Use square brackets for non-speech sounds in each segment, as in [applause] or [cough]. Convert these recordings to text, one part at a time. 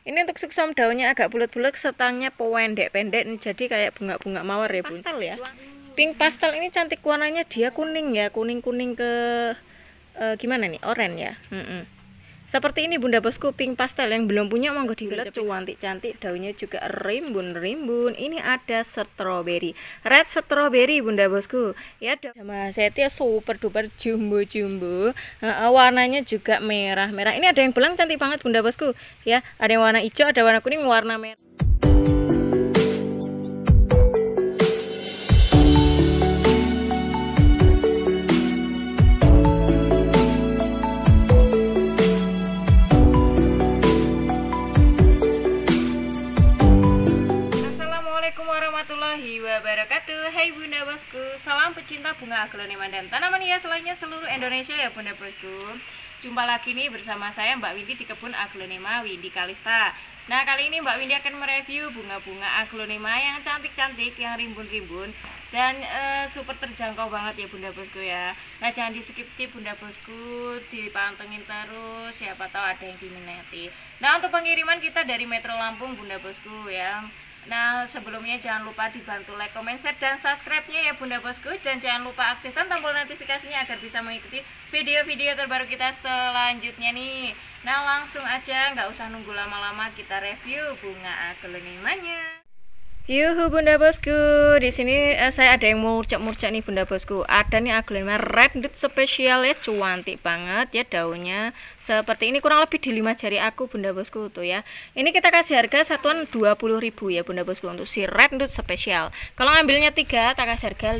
Ini untuk suksum daunnya agak bulat-bulat, setangnya pendek-pendek jadi kayak bunga-bunga mawar ya, Bun. Pastel ya. Pink pastel ini cantik warnanya dia kuning ya, kuning-kuning ke uh, gimana nih? oren ya. Mm -mm. Seperti ini Bunda Bosku pink pastel yang belum punya monggo dicoba. Cantik-cantik daunnya juga rimbun-rimbun. Ini ada strawberry. Red strawberry Bunda Bosku. Ya sama setia super duper jumbo-jumbo. Nah, warnanya juga merah-merah. Ini ada yang belang cantik banget Bunda Bosku. Ya, ada yang warna hijau, ada warna kuning, warna merah. pecinta bunga aglonema dan tanaman hias lainnya seluruh Indonesia ya Bunda Bosku. Jumpa lagi nih bersama saya Mbak Windy di kebun aglonema Windy Kalista. Nah, kali ini Mbak Windy akan mereview bunga-bunga aglonema yang cantik-cantik, yang rimbun-rimbun dan uh, super terjangkau banget ya Bunda Bosku ya. Nah, jangan di-skip-skip Bunda Bosku, dipantengin terus siapa tahu ada yang diminati. Nah, untuk pengiriman kita dari Metro Lampung Bunda Bosku ya. Nah sebelumnya jangan lupa dibantu like, comment, share, dan subscribe-nya ya Bunda Bosku Dan jangan lupa aktifkan tombol notifikasinya agar bisa mengikuti video-video terbaru kita selanjutnya nih Nah langsung aja nggak usah nunggu lama-lama kita review bunga aglonema Yuhu bunda bosku, di sini eh, saya ada yang mau murcak-murcak nih bunda bosku. Ada nih aglonema red redwood spesial ya, cuantik banget ya daunnya. Seperti ini kurang lebih di lima jari aku bunda bosku tuh ya. Ini kita kasih harga satuan ribu ya bunda bosku untuk si redwood spesial. Kalau ngambilnya tiga, tak kasih harga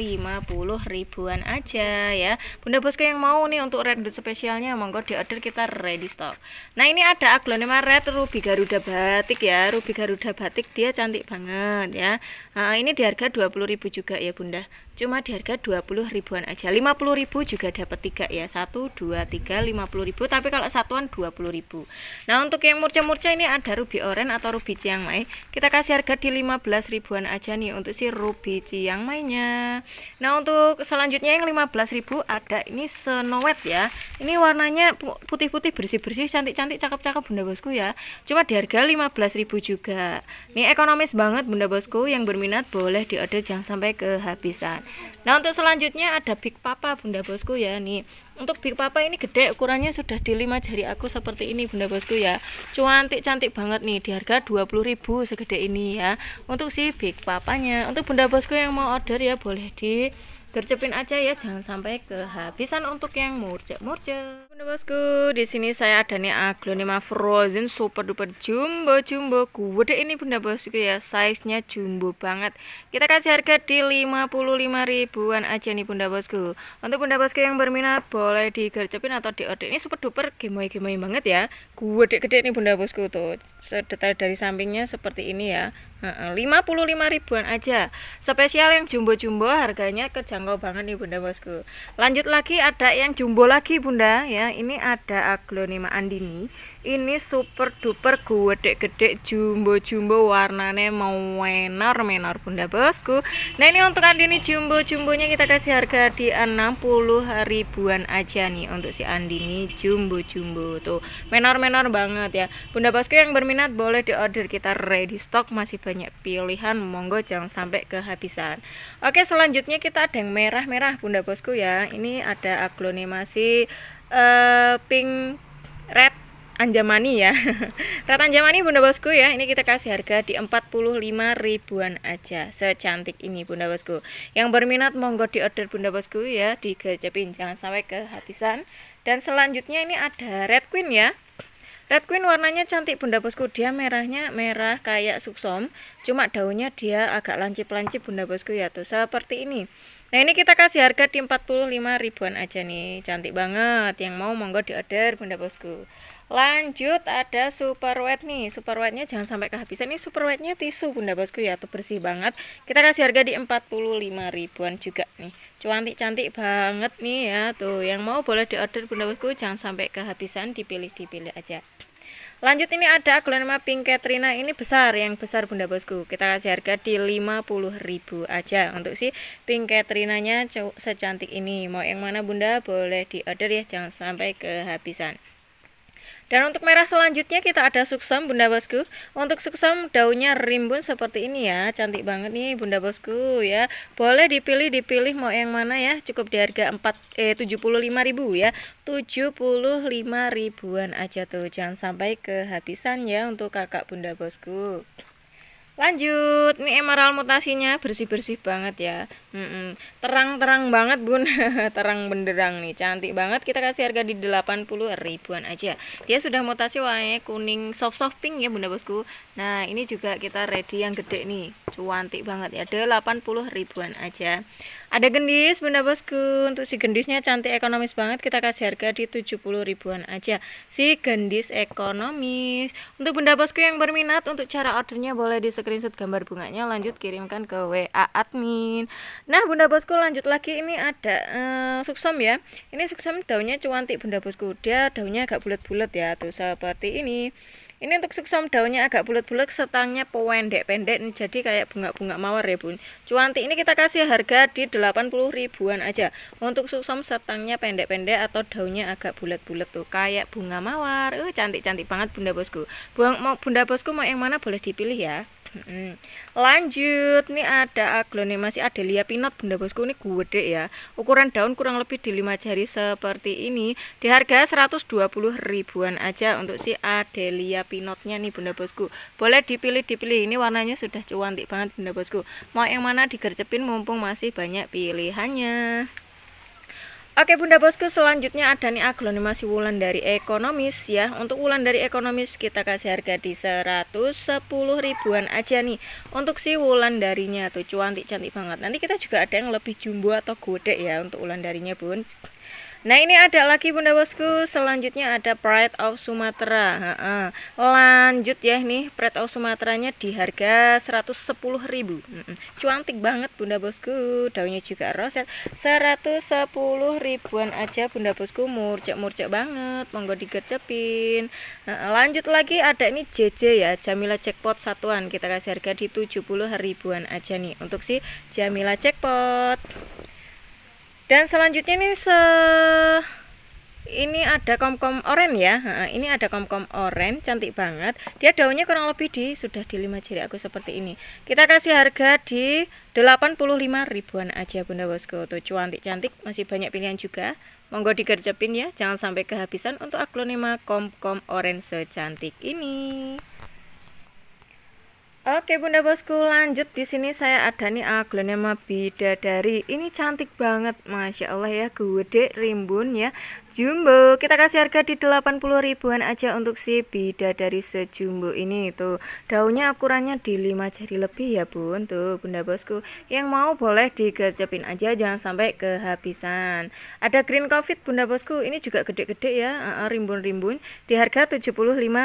puluh ribuan aja ya. Bunda bosku yang mau nih untuk red redwood spesialnya monggo di order kita ready stock. Nah, ini ada aglonema red ruby garuda batik ya. Ruby garuda batik dia cantik banget ya ya. Nah, ini di harga 20.000 juga ya Bunda cuma di harga 20 ribuan aja 50 ribu juga dapat tiga ya 1 2 3 50 ribu tapi kalau satuan 20 ribu nah untuk yang murca-murca ini ada ruby oren atau ruby ciang mai kita kasih harga di 15 ribuan aja nih untuk si ruby ciang mainnya nah untuk selanjutnya yang 15 ribu ada ini senowet ya ini warnanya putih-putih bersih-bersih cantik-cantik cakep-cakep bunda bosku ya cuma di harga 15 ribu juga ini ekonomis banget bunda bosku yang berminat boleh diorder jangan sampai kehabisan Nah untuk selanjutnya ada Big Papa Bunda Bosku ya nih Untuk Big Papa ini gede ukurannya sudah di lima jari aku seperti ini Bunda Bosku ya Cuantik-cantik banget nih di harga 20000 segede ini ya Untuk si Big Papanya Untuk Bunda Bosku yang mau order ya boleh di gercepin aja ya jangan sampai kehabisan untuk yang murcek murcek. Bunda bosku di sini saya ada nih aglonema frozen super duper jumbo jumbo gede ini bunda bosku ya size nya jumbo banget kita kasih harga di 55 ribuan aja nih bunda bosku untuk bunda bosku yang berminat boleh digercepin atau di order. ini super duper gemoy-gemoy banget ya gede-gede nih bunda bosku tuh sedetail dari sampingnya seperti ini ya 55 ribuan aja spesial yang jumbo-jumbo harganya kejangkau banget nih bunda bosku lanjut lagi ada yang jumbo lagi bunda ya ini ada aglonema andini ini super duper gede-gede jumbo-jumbo warnanya mau menor-menor bunda bosku nah ini untuk andini jumbo-jumbonya kita kasih harga di 60 ribuan aja nih untuk si andini jumbo-jumbo tuh menor-menor banget ya bunda bosku yang berminat boleh di order kita ready stock masih banyak pilihan monggo jangan sampai kehabisan oke selanjutnya kita ada yang merah-merah bunda bosku ya ini ada aglonemasi uh, eh, pink red Anjamani ya [laughs] Rat Anjamani bunda bosku ya Ini kita kasih harga di 45 ribuan aja Secantik ini bunda bosku Yang berminat monggo di order bunda bosku ya Digejepin jangan sampai kehabisan Dan selanjutnya ini ada Red Queen ya Red Queen warnanya cantik bunda bosku Dia merahnya merah kayak suksom Cuma daunnya dia agak lancip-lancip bunda bosku ya tuh Seperti ini Nah ini kita kasih harga di 45 ribuan aja nih Cantik banget Yang mau monggo di order bunda bosku Lanjut ada super wet nih. Super wetnya jangan sampai kehabisan. nih super wetnya tisu Bunda Bosku ya, tuh bersih banget. Kita kasih harga di 45 ribuan juga nih. Cantik-cantik banget nih ya tuh. Yang mau boleh di order Bunda Bosku, jangan sampai kehabisan, dipilih-dipilih aja. Lanjut ini ada aglonema pink Katrina ini besar yang besar Bunda Bosku. Kita kasih harga di 50 ribu aja untuk si pink Katrinanya secantik ini. Mau yang mana Bunda boleh diorder ya jangan sampai kehabisan. Dan untuk merah selanjutnya kita ada suksem bunda bosku Untuk suksem daunnya rimbun seperti ini ya Cantik banget nih bunda bosku ya Boleh dipilih-dipilih mau yang mana ya Cukup di harga 4, eh, 75 ribu ya 75 ribuan aja tuh Jangan sampai kehabisan ya untuk kakak bunda bosku lanjut ini emerald mutasinya bersih-bersih banget ya terang-terang banget bun [laughs] terang benderang nih cantik banget kita kasih harga di 80 ribuan aja dia sudah mutasi warnanya kuning soft-soft pink ya bunda bosku nah ini juga kita ready yang gede nih cuantik banget ya 80 ribuan aja ada gendis bunda bosku untuk si gendisnya cantik ekonomis banget kita kasih harga di 70 ribuan aja si gendis ekonomis untuk bunda bosku yang berminat untuk cara ordernya boleh di screenshot gambar bunganya lanjut kirimkan ke WA admin nah bunda bosku lanjut lagi ini ada uh, eh, suksom ya ini suksom daunnya cuantik bunda bosku dia daunnya agak bulat-bulat ya tuh seperti ini ini untuk suksom daunnya agak bulat-bulat, setangnya pendek-pendek jadi kayak bunga-bunga mawar ya, Bun. Cuanti ini kita kasih harga di 80 ribuan aja. Untuk suksom setangnya pendek-pendek atau daunnya agak bulat-bulat tuh, kayak bunga mawar. eh cantik-cantik banget Bunda Bosku. Bunda Bosku mau yang mana boleh dipilih ya. Lanjut, nih ada aglonemasi Adelia pinot Bunda Bosku ini gede ya. Ukuran daun kurang lebih di 5 jari seperti ini. Di harga 120 ribuan aja untuk si Adelia pinotnya nih Bunda Bosku. Boleh dipilih-dipilih ini warnanya sudah cuantik banget Bunda Bosku. Mau yang mana digercepin mumpung masih banyak pilihannya. Oke Bunda Bosku, selanjutnya ada nih aglomerasi wulan dari ekonomis ya. Untuk wulan dari ekonomis kita kasih harga di 110 ribuan aja nih. Untuk si wulan darinya tuh cantik-cantik banget. Nanti kita juga ada yang lebih jumbo atau gode ya untuk wulan darinya, Bun. Nah ini ada lagi bunda bosku Selanjutnya ada Pride of Sumatera Lanjut ya nih Pride of Sumatera nya di harga 110 ribu Cuantik banget bunda bosku Daunnya juga roset 110 ribuan aja bunda bosku Murcek-murcek banget Monggo digercepin Lanjut lagi ada ini JJ ya Jamila Jackpot satuan Kita kasih harga di 70 ribuan aja nih Untuk si Jamila Jackpot dan selanjutnya ini se ini ada komkom oren ya ini ada komkom oren cantik banget dia daunnya kurang lebih di sudah di 5 jari aku seperti ini kita kasih harga di 85 ribuan aja bunda bosku tuh cantik-cantik masih banyak pilihan juga monggo digercepin ya jangan sampai kehabisan untuk aglonema komkom oren secantik ini Oke Bunda Bosku, lanjut di sini saya ada nih aglonema bidadari. Ini cantik banget, masya Allah ya, gede rimbun ya. Jumbo, kita kasih harga di 80 ribuan aja untuk si dari sejumbo ini tuh. Daunnya ukurannya di 5 jari lebih ya, Bun. Tuh, Bunda Bosku. Yang mau boleh digercepin aja jangan sampai kehabisan. Ada green covid Bunda Bosku, ini juga gede-gede ya, rimbun-rimbun. Di harga 75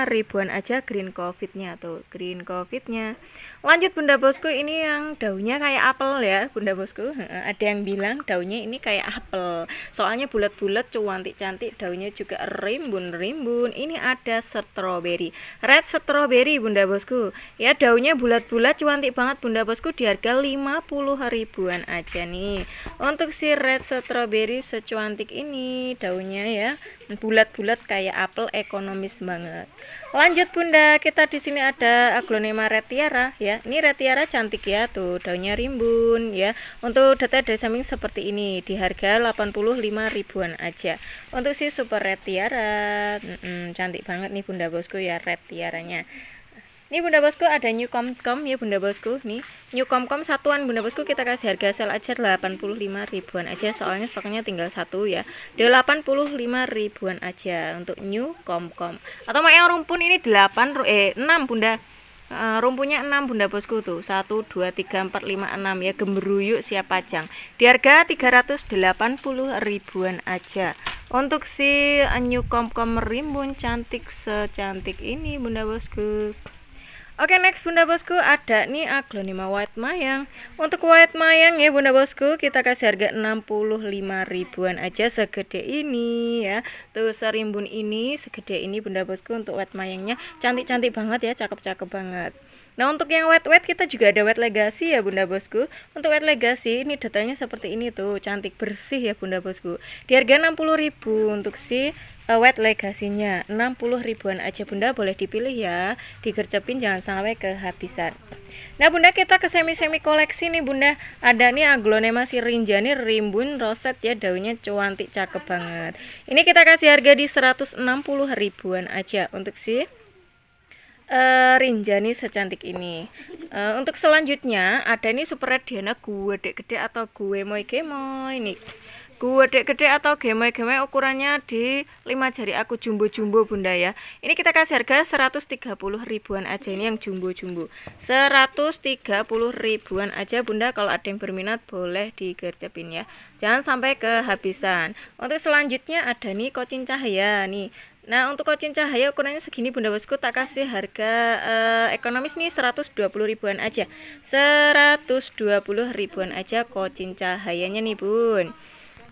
ribuan aja green covidnya atau green covidnya. Lanjut Bunda Bosku, ini yang daunnya kayak apel ya, Bunda Bosku. Ada yang bilang daunnya ini kayak apel. Soalnya bulat-bulat cuantik cantik-cantik daunnya juga rimbun-rimbun ini ada strawberry red strawberry bunda bosku ya daunnya bulat-bulat cantik banget bunda bosku di harga 50 ribuan aja nih untuk si red strawberry secuantik ini daunnya ya bulat-bulat kayak apel ekonomis banget lanjut bunda kita di sini ada aglonema red tiara ya ini red tiara cantik ya tuh daunnya rimbun ya untuk data dari samping seperti ini di harga 85 ribuan aja untuk si super red tiara mm -mm, cantik banget nih bunda bosku ya red tiaranya ini bunda bosku ada new -com ya bunda bosku nih new com satuan bunda bosku kita kasih harga sel aja 85 ribuan aja soalnya stoknya tinggal satu ya 85 ribuan aja untuk new -com. atau mau yang rumpun ini 8 eh 6 bunda eh, rumpunya 6 bunda bosku tuh 1 2 3 4 5 6 ya gemeruyuk siap pajang di harga 380 ribuan aja untuk si Anyukom rimbun cantik secantik ini Bunda Bosku. Oke next Bunda Bosku ada nih aglonema white mayang. Untuk white mayang ya Bunda Bosku kita kasih harga 65 ribuan aja segede ini ya. Tuh serimbun ini segede ini Bunda Bosku untuk white mayangnya cantik-cantik banget ya, cakep-cakep banget. Nah untuk yang wet-wet kita juga ada wet legacy ya bunda bosku Untuk wet legacy ini datanya seperti ini tuh Cantik bersih ya bunda bosku Di harga 60000 untuk si uh, wet legasinya 60 ribuan aja bunda boleh dipilih ya Digercepin jangan sampai kehabisan Nah bunda kita ke semi-semi koleksi nih bunda Ada nih aglonema rinjani rimbun roset ya daunnya cuantik cakep banget Ini kita kasih harga di 160 ribuan aja untuk si uh, eh, Rinjani secantik ini. Uh, untuk selanjutnya ada ini super red Diana gue dek gede atau gue moy gemoy ini. Gue dek gede atau gemoy gemoy ukurannya di 5 jari aku jumbo-jumbo Bunda ya. Ini kita kasih harga 130 ribuan aja ini yang jumbo-jumbo. 130 ribuan aja Bunda kalau ada yang berminat boleh digercepin ya. Jangan sampai kehabisan. Untuk selanjutnya ada nih kocin cahaya nih. Nah, untuk kocin cahaya ukurannya segini Bunda Bosku tak kasih harga eh, ekonomis nih 120 ribuan aja. 120 ribuan aja kocin cahayanya nih, Bun.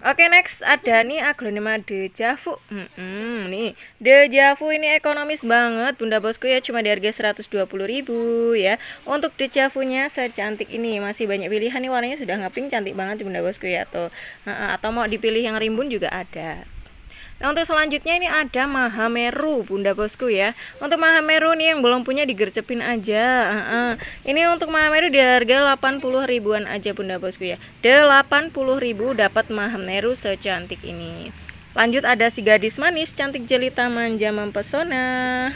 Oke, next ada nih aglonema Dejavu. Hmm, hmm, nih, Dejavu ini ekonomis banget Bunda Bosku ya, cuma di harga 120 ribu ya. Untuk Dejavunya secantik ini masih banyak pilihan nih warnanya sudah ngeping cantik banget Bunda Bosku ya tuh. Atau mau dipilih yang rimbun juga ada. Nah untuk selanjutnya ini ada Mahameru bunda bosku ya Untuk Mahameru nih yang belum punya digercepin aja uh -uh. Ini untuk Mahameru di harga 80 ribuan aja bunda bosku ya 80 ribu dapat Mahameru secantik ini Lanjut ada si gadis manis cantik jelita manja mempesona.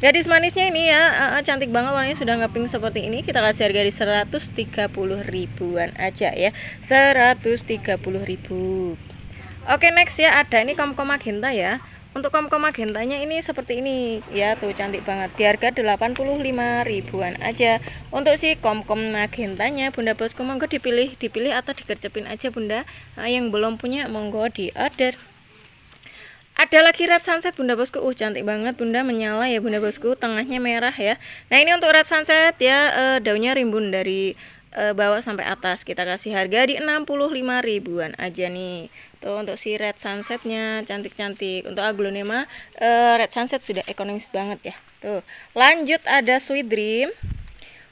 Gadis manisnya ini ya uh, cantik banget warnanya sudah ngeping seperti ini. Kita kasih harga di 130 ribuan aja ya. 130 ribu Oke next ya ada ini komkom kom magenta ya untuk komkom kom magentanya ini seperti ini ya tuh cantik banget di harga 85 ribuan aja untuk si komkom kom magentanya bunda bosku monggo dipilih dipilih atau dikercepin aja bunda nah, yang belum punya monggo di order ada lagi red sunset bunda bosku uh cantik banget bunda menyala ya bunda bosku tengahnya merah ya nah ini untuk red sunset ya eh, daunnya rimbun dari eh, bawah sampai atas kita kasih harga di 65 ribuan aja nih Tuh gitu, untuk si red sunsetnya cantik-cantik. Untuk aglonema uh, eh, red sunset sudah ekonomis banget ya. Tuh. Lanjut ada sweet dream.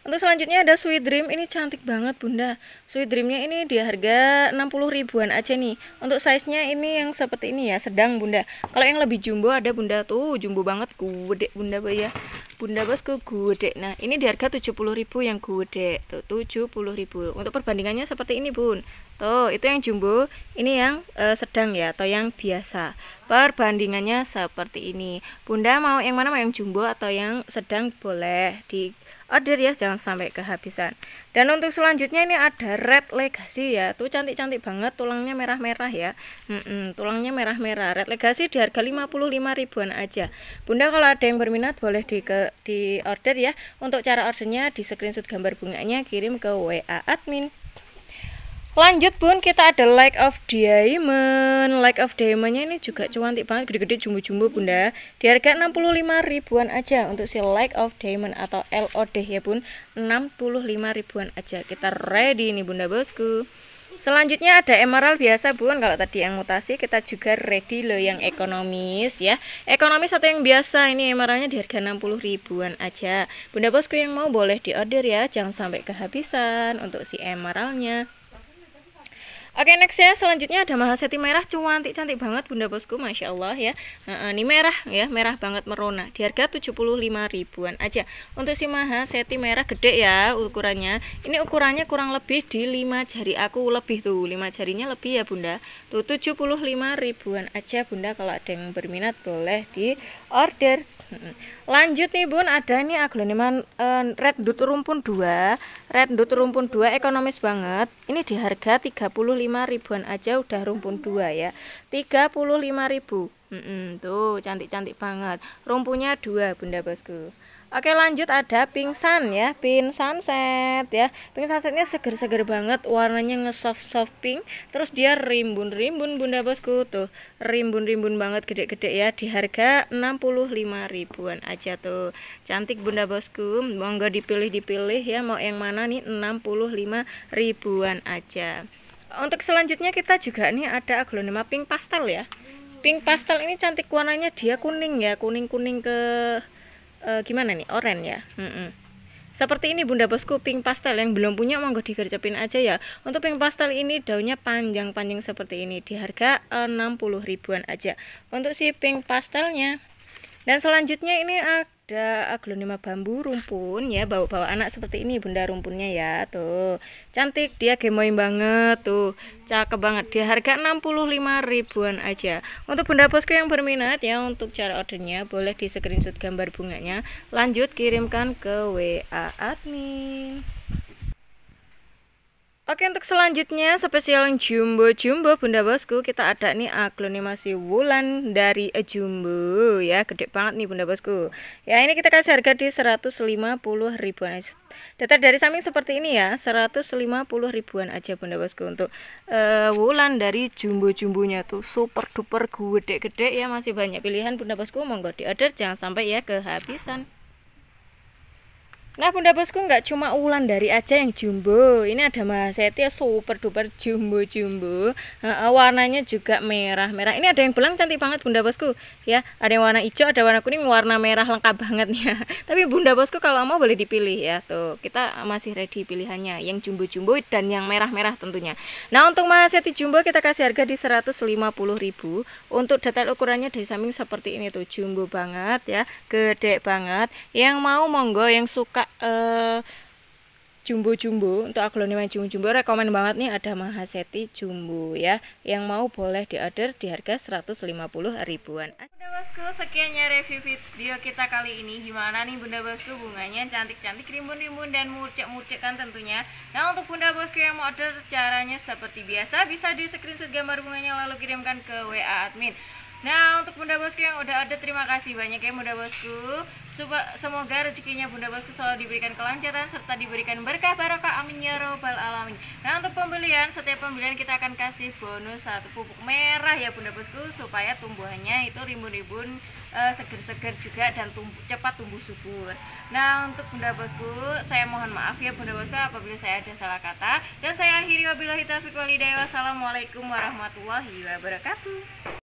Untuk selanjutnya ada Sweet Dream, ini cantik banget Bunda. Sweet Dreamnya ini di harga 60 ribuan aja nih. Untuk size-nya ini yang seperti ini ya, sedang Bunda. Kalau yang lebih jumbo ada Bunda tuh, jumbo banget gede Bunda ya. Bunda Bosku gede. Nah, ini di harga 70 ribu yang gede. Tuh 70 ribu. Untuk perbandingannya seperti ini, Bun. Tuh, itu yang jumbo, ini yang uh, sedang ya atau yang biasa. Perbandingannya seperti ini. Bunda mau yang mana? Mau yang jumbo atau yang sedang boleh di order ya jangan sampai kehabisan dan untuk selanjutnya ini ada red legacy ya tuh cantik-cantik banget tulangnya merah-merah ya mm -mm, tulangnya merah-merah red legacy di harga 55 ribuan aja bunda kalau ada yang berminat boleh di, ke, di order ya untuk cara ordernya di screenshot gambar bunganya kirim ke WA admin Lanjut pun kita ada like of Diamond. like of Diamondnya ini juga cuantik banget, gede-gede jumbo-jumbo bunda. Di harga 65 ribuan aja untuk si like of Diamond atau LOD ya bun. 65 ribuan aja. Kita ready nih bunda bosku. Selanjutnya ada emerald biasa bun Kalau tadi yang mutasi kita juga ready loh yang ekonomis ya Ekonomis atau yang biasa ini emeraldnya di harga 60 ribuan aja Bunda bosku yang mau boleh di order ya Jangan sampai kehabisan untuk si emeraldnya Oke next ya selanjutnya ada mahaseti merah cuantik cantik banget bunda bosku masya Allah ya nah, ini merah ya merah banget merona di harga 75 ribuan aja untuk si mahaseti merah gede ya ukurannya ini ukurannya kurang lebih di lima jari aku lebih tuh lima jarinya lebih ya bunda tuh 75 ribuan aja bunda kalau ada yang berminat boleh di order Lanjut nih Bun, ada ini aglonema uh, eh, red dut rumpun 2. Red dut rumpun 2 ekonomis banget. Ini di harga 35 ribuan aja udah rumpun 2 ya. 35.000. Mm -mm, tuh cantik-cantik banget. Rumpunya 2, Bunda Bosku. Oke lanjut ada pingsan ya Pink sunset ya Pink sunsetnya seger-seger banget Warnanya nge-soft-soft pink Terus dia rimbun-rimbun bunda bosku Tuh rimbun-rimbun banget gede-gede ya Di harga 65 ribuan aja tuh Cantik bunda bosku Monggo dipilih-dipilih ya Mau yang mana nih 65 ribuan aja Untuk selanjutnya kita juga nih ada aglonema pink pastel ya Pink pastel ini cantik warnanya dia kuning ya Kuning-kuning ke e, gimana nih oren ya mm -mm. Seperti ini Bunda Bosku pink pastel yang belum punya monggo digercepin aja ya. Untuk pink pastel ini daunnya panjang-panjang seperti ini di harga 60 eh, ribuan aja. Untuk si pink pastelnya. Dan selanjutnya ini eh, ada aglonema bambu rumpun ya bawa-bawa anak seperti ini bunda rumpunnya ya tuh cantik dia gemoy banget tuh cakep banget dia harga 65 ribuan aja untuk bunda bosku yang berminat ya untuk cara ordernya boleh di screenshot gambar bunganya lanjut kirimkan ke WA admin Oke untuk selanjutnya spesial jumbo-jumbo bunda bosku kita ada nih aglonimasi wulan dari jumbo ya gede banget nih bunda bosku ya ini kita kasih harga di 150 ribuan aja data dari samping seperti ini ya 150 ribuan aja bunda bosku untuk uh, wulan dari jumbo-jumbonya tuh super duper gede-gede ya masih banyak pilihan bunda bosku monggo diorder jangan sampai ya kehabisan Nah bunda bosku nggak cuma ulan dari aja yang jumbo Ini ada ya super duper jumbo-jumbo Warnanya juga merah-merah Ini ada yang belang cantik banget bunda bosku ya Ada yang warna hijau, ada warna kuning, warna merah lengkap banget ya [laughs] Tapi bunda bosku kalau mau boleh dipilih ya Tuh kita masih ready pilihannya Yang jumbo-jumbo dan yang merah-merah tentunya Nah untuk mahaseti jumbo kita kasih harga di 150.000 Untuk detail ukurannya dari samping seperti ini tuh Jumbo banget ya, gede banget Yang mau monggo yang suka Eh, jumbo jumbo uh, untuk aglonema jumbo-jumbo rekomend banget nih ada Mahaseti jumbo ya yang mau boleh di di harga 150 ribuan Bunda Bosku sekiannya review video kita kali ini gimana nih Bunda Bosku bunganya cantik-cantik rimbun-rimbun dan murcek-murcek kan tentunya nah untuk Bunda Bosku yang mau order caranya seperti biasa bisa di screenshot gambar bunganya lalu kirimkan ke WA admin Nah untuk bunda bosku yang udah ada terima kasih banyak ya bunda bosku Semoga rezekinya bunda bosku selalu diberikan kelancaran serta diberikan berkah barokah amin ya robbal alamin Nah untuk pembelian setiap pembelian kita akan kasih bonus satu pupuk merah ya bunda bosku Supaya tumbuhannya itu rimbun-rimbun eh, seger-seger juga dan tumbuh, cepat tumbuh subur Nah untuk bunda bosku saya mohon maaf ya bunda bosku apabila saya ada salah kata Dan saya akhiri wabillahi taufiq walidaya wassalamualaikum warahmatullahi wabarakatuh